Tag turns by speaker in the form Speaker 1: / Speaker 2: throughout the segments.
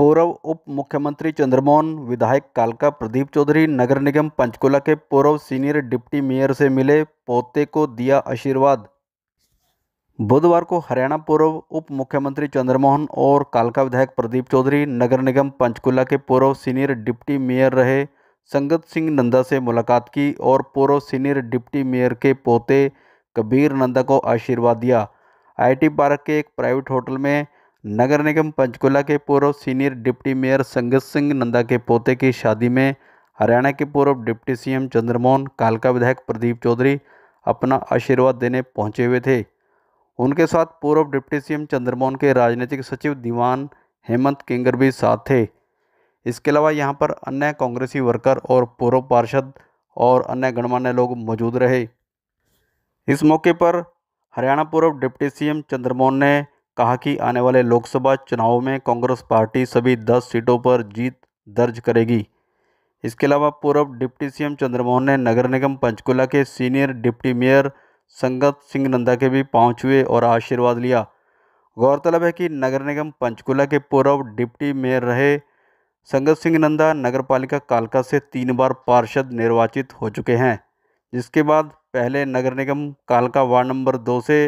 Speaker 1: पूर्व उप मुख्यमंत्री चंद्रमोहन विधायक कालका प्रदीप चौधरी नगर निगम पंचकुला के पूर्व सीनियर डिप्टी मेयर से मिले पोते को दिया आशीर्वाद बुधवार को हरियाणा पूर्व उप मुख्यमंत्री चंद्रमोहन और कालका विधायक प्रदीप चौधरी नगर निगम पंचकुला के पूर्व सीनियर डिप्टी मेयर रहे संगत सिंह नंदा से मुलाकात की और पूर्व सीनियर डिप्टी मेयर के पोते कबीर नंदा को आशीर्वाद दिया आईटी पार्क के एक प्राइवेट होटल में नगर निगम पंचकुला के पूर्व सीनियर डिप्टी मेयर संगत सिंह नंदा के पोते की शादी में हरियाणा के पूर्व डिप्टी सीएम चंद्रमोहन कालका विधायक प्रदीप चौधरी अपना आशीर्वाद देने पहुंचे हुए थे उनके साथ पूर्व डिप्टी सीएम चंद्रमोहन के राजनीतिक सचिव दीवान हेमंत किंगर भी साथ थे इसके अलावा यहाँ पर अन्य कांग्रेसी वर्कर और पूर्व पार्षद और अन्य गणमान्य लोग मौजूद रहे इस मौके पर हरियाणा पूर्व डिप्टी सी चंद्रमोहन ने कहा कि आने वाले लोकसभा चुनाव में कांग्रेस पार्टी सभी दस सीटों पर जीत दर्ज करेगी इसके अलावा पूर्व डिप्टी सीएम चंद्रमोहन ने नगर निगम पंचकुला के सीनियर डिप्टी मेयर संगत सिंह नंदा के भी पहुँच हुए और आशीर्वाद लिया गौरतलब है कि नगर निगम पंचकुला के पूर्व डिप्टी मेयर रहे संगत सिंह नंदा नगर पालिका कालका से तीन बार पार्षद निर्वाचित हो चुके हैं जिसके बाद पहले नगर निगम कालका वार्ड नंबर दो से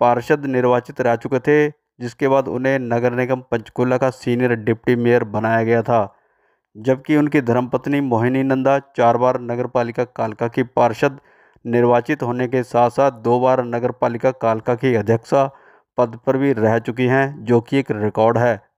Speaker 1: पार्षद निर्वाचित रह चुके थे जिसके बाद उन्हें नगर निगम पंचकूला का सीनियर डिप्टी मेयर बनाया गया था जबकि उनकी धर्मपत्नी मोहिनी नंदा चार बार नगर पालिका कालका की पार्षद निर्वाचित होने के साथ साथ दो बार नगर पालिका कालका की अध्यक्षा पद पर भी रह चुकी हैं जो कि एक रिकॉर्ड है